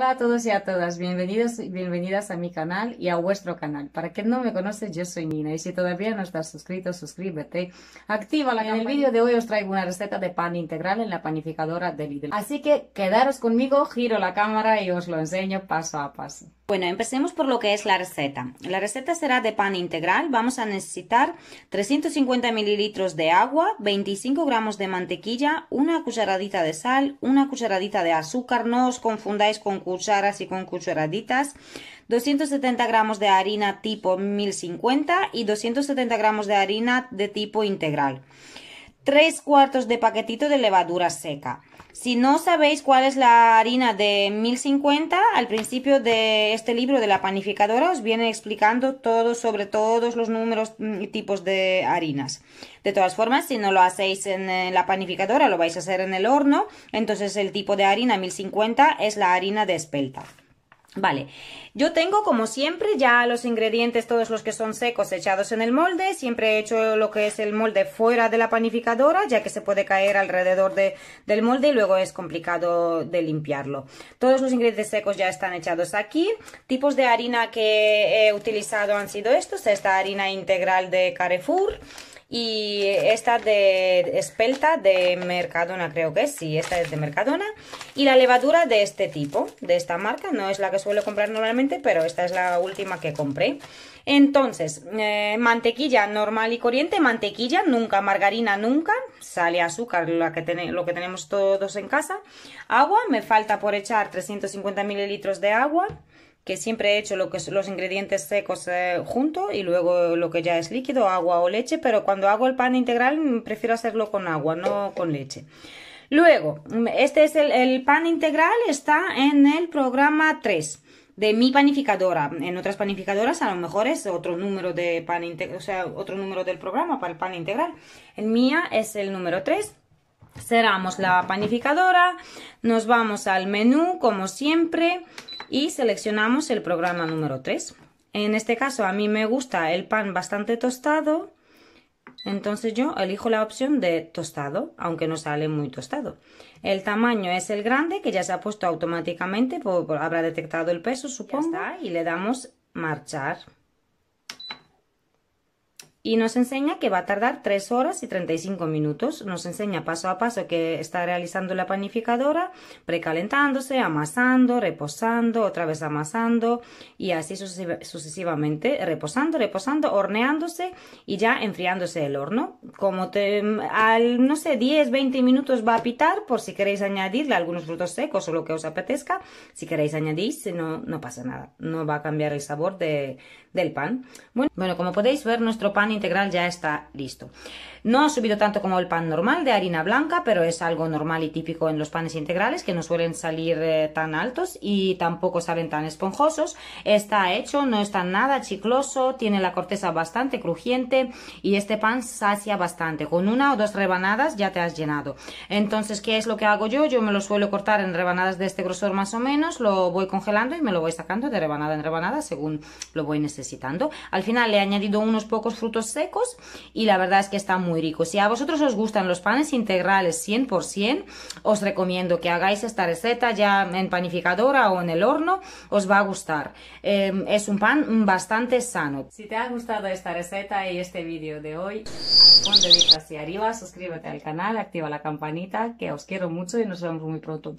Hola a todos y a todas, bienvenidos y bienvenidas a mi canal y a vuestro canal. Para quien no me conoce, yo soy Nina y si todavía no estás suscrito, suscríbete, Activa la En el pues. vídeo de hoy os traigo una receta de pan integral en la panificadora de Lidl. Así que quedaros conmigo, giro la cámara y os lo enseño paso a paso. Bueno, empecemos por lo que es la receta. La receta será de pan integral. Vamos a necesitar 350 mililitros de agua, 25 gramos de mantequilla, una cucharadita de sal, una cucharadita de azúcar. No os confundáis con cucharas y con cucharaditas. 270 gramos de harina tipo 1050 y 270 gramos de harina de tipo integral. 3 cuartos de paquetito de levadura seca. Si no sabéis cuál es la harina de 1050, al principio de este libro de la panificadora os viene explicando todo sobre todos los números mm, y tipos de harinas. De todas formas, si no lo hacéis en eh, la panificadora, lo vais a hacer en el horno, entonces el tipo de harina 1050 es la harina de espelta. Vale, yo tengo como siempre ya los ingredientes, todos los que son secos, echados en el molde. Siempre he hecho lo que es el molde fuera de la panificadora, ya que se puede caer alrededor del molde y luego es complicado de limpiarlo. Todos los ingredientes secos ya están echados aquí. Tipos de harina que he utilizado han sido estos, esta harina integral de Carrefour. Y esta de espelta de Mercadona, creo que es, sí, esta es de Mercadona. Y la levadura de este tipo, de esta marca, no es la que suelo comprar normalmente, pero esta es la última que compré. Entonces, eh, mantequilla normal y corriente, mantequilla nunca, margarina nunca, sale azúcar, lo que tenemos todos en casa. Agua, me falta por echar 350 mililitros de agua que siempre he hecho los ingredientes secos eh, junto y luego lo que ya es líquido, agua o leche, pero cuando hago el pan integral mm, prefiero hacerlo con agua, no con leche. Luego, mm, este es el, pan integral, está en el programa 3 de mi panificadora. En otras panificadoras a lo mejor es otro número de pan o sea, otro número del programa para el pan integral. En mía es el número 3. Cerramos la panificadora, nos vamos al menú como siempre y seleccionamos el programa número 3. En este caso a mí me gusta el pan bastante tostado, entonces yo elijo la opción de tostado, aunque no sale muy tostado. El tamaño es el grande, que ya se ha puesto automáticamente, por, habrá detectado el peso, supongo. y le damos marchar y nos enseña que va a tardar 3 horas y 35 minutos. Nos enseña paso a paso que está realizando la panificadora, precalentándose, amasando, reposando, otra vez amasando y así sucesivamente, reposando, reposando, horneándose y ya enfriándose el horno. Como te, al, no sé, 10, 20 minutos va a pitar por si queréis añadirle algunos frutos secos o lo que os apetezca. Si queréis añadir, si no, no pasa nada. No va a cambiar el sabor del pan. Bueno, bueno, como podéis ver, nuestro pan integral ya está listo. No ha subido tanto como el pan normal de harina blanca, pero es algo normal y típico en los panes integrales, que no suelen salir eh, tan altos y tampoco saben tan esponjosos. Está hecho, no está nada chicloso, tiene la corteza bastante crujiente y este pan sacia bastante. Con una o dos rebanadas ya te has llenado. Entonces, ¿qué es lo que hago yo? Yo me lo suelo cortar en rebanadas de este grosor más o menos, lo voy congelando y me lo voy sacando de rebanada en rebanada según lo voy necesitando. Al final le he añadido unos pocos frutos secos y la verdad es que están muy ricos. Si a vosotros os gustan los panes integrales 100%, os recomiendo que hagáis esta receta ya en panificadora o en el horno, os va a gustar. Em, es un pan bastante sano. Si te ha gustado esta receta y este vídeo de hoy, ponte dedito arriba, suscríbete al canal, activa la campanita, que os quiero mucho y nos vemos muy pronto.